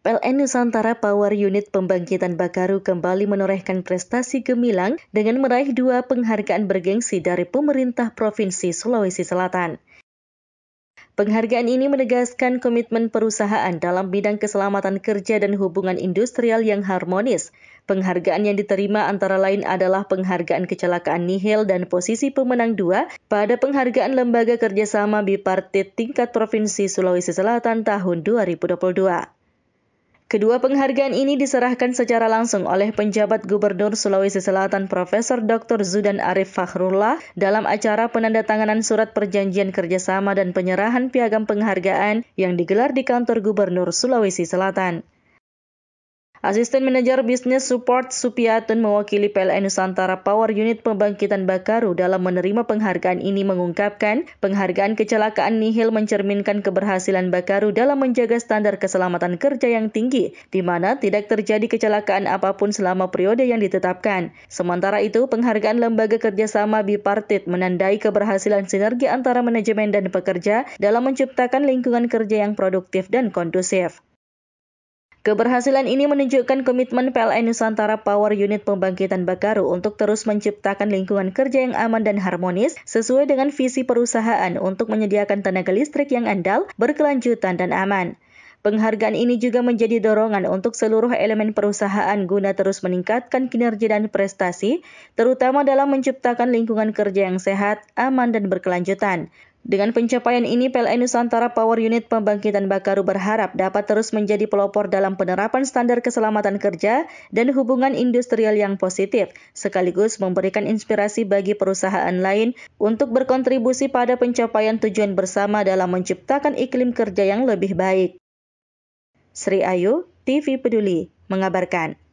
PLN Nusantara Power Unit Pembangkitan Bakaru kembali menorehkan prestasi gemilang dengan meraih dua penghargaan bergengsi dari pemerintah Provinsi Sulawesi Selatan. Penghargaan ini menegaskan komitmen perusahaan dalam bidang keselamatan kerja dan hubungan industrial yang harmonis. Penghargaan yang diterima antara lain adalah penghargaan kecelakaan nihil dan posisi pemenang dua pada penghargaan Lembaga Kerjasama Bipartit Tingkat Provinsi Sulawesi Selatan tahun 2022. Kedua penghargaan ini diserahkan secara langsung oleh penjabat Gubernur Sulawesi Selatan Profesor Dr. Zudan Arif Fakhrullah dalam acara penandatanganan surat perjanjian kerjasama dan penyerahan piagam penghargaan yang digelar di kantor Gubernur Sulawesi Selatan. Asisten Manajer Bisnis Support Supiatun mewakili PLN Nusantara Power Unit Pembangkitan Bakaru dalam menerima penghargaan ini mengungkapkan penghargaan kecelakaan nihil mencerminkan keberhasilan Bakaru dalam menjaga standar keselamatan kerja yang tinggi di mana tidak terjadi kecelakaan apapun selama periode yang ditetapkan. Sementara itu, penghargaan Lembaga Kerjasama Bipartit menandai keberhasilan sinergi antara manajemen dan pekerja dalam menciptakan lingkungan kerja yang produktif dan kondusif. Keberhasilan ini menunjukkan komitmen PLN Nusantara Power Unit Pembangkitan Bakaru untuk terus menciptakan lingkungan kerja yang aman dan harmonis sesuai dengan visi perusahaan untuk menyediakan tenaga listrik yang andal, berkelanjutan, dan aman. Penghargaan ini juga menjadi dorongan untuk seluruh elemen perusahaan guna terus meningkatkan kinerja dan prestasi, terutama dalam menciptakan lingkungan kerja yang sehat, aman, dan berkelanjutan. Dengan pencapaian ini, PLN Nusantara Power Unit Pembangkitan Bakaru berharap dapat terus menjadi pelopor dalam penerapan standar keselamatan kerja dan hubungan industrial yang positif, sekaligus memberikan inspirasi bagi perusahaan lain untuk berkontribusi pada pencapaian tujuan bersama dalam menciptakan iklim kerja yang lebih baik. Sri Ayu, TV Peduli, mengabarkan.